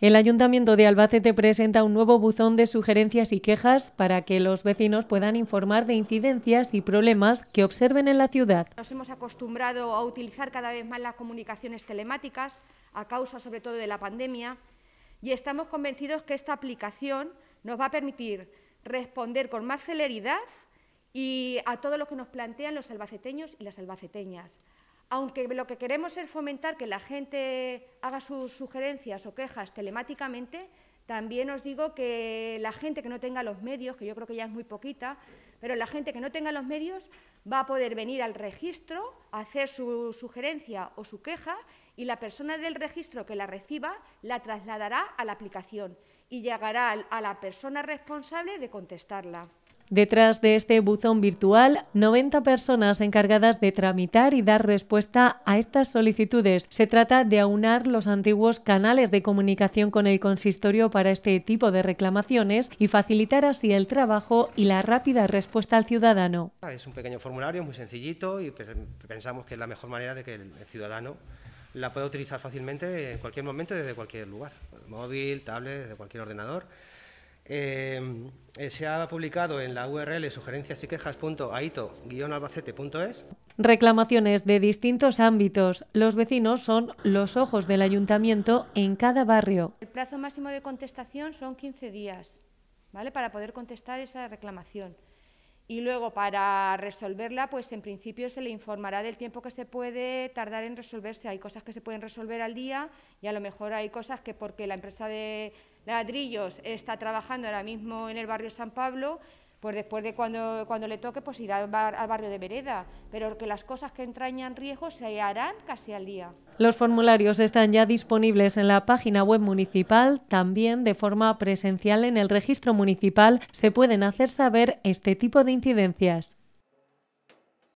El Ayuntamiento de Albacete presenta un nuevo buzón de sugerencias y quejas para que los vecinos puedan informar de incidencias y problemas que observen en la ciudad. Nos hemos acostumbrado a utilizar cada vez más las comunicaciones telemáticas, a causa sobre todo de la pandemia, y estamos convencidos que esta aplicación nos va a permitir responder con más celeridad y a todo lo que nos plantean los albaceteños y las albaceteñas aunque lo que queremos es fomentar que la gente haga sus sugerencias o quejas telemáticamente, también os digo que la gente que no tenga los medios, que yo creo que ya es muy poquita, pero la gente que no tenga los medios va a poder venir al registro, hacer su sugerencia o su queja y la persona del registro que la reciba la trasladará a la aplicación y llegará a la persona responsable de contestarla. Detrás de este buzón virtual, 90 personas encargadas de tramitar y dar respuesta a estas solicitudes. Se trata de aunar los antiguos canales de comunicación con el consistorio para este tipo de reclamaciones y facilitar así el trabajo y la rápida respuesta al ciudadano. Es un pequeño formulario muy sencillito y pensamos que es la mejor manera de que el ciudadano la pueda utilizar fácilmente en cualquier momento desde cualquier lugar, móvil, tablet, desde cualquier ordenador. Em, eh, se ha publicado en la URL sugerencias albacetees Reclamaciones de distintos ámbitos. Los vecinos son los ojos del ayuntamiento en cada barrio. El plazo máximo de contestación son 15 días, ¿vale? Para poder contestar esa reclamación. Y luego para resolverla, pues en principio se le informará del tiempo que se puede tardar en resolverse. Hay cosas que se pueden resolver al día y a lo mejor hay cosas que porque la empresa de Ladrillos está trabajando ahora mismo en el barrio San Pablo, pues después de cuando, le toque, pues irá al, al, barrio de Vereda, pero que las cosas que entrañan riesgo se harán casi al día. Los formularios están ya disponibles en la página web municipal, también de forma presencial en el registro municipal se pueden hacer saber este tipo de incidencias.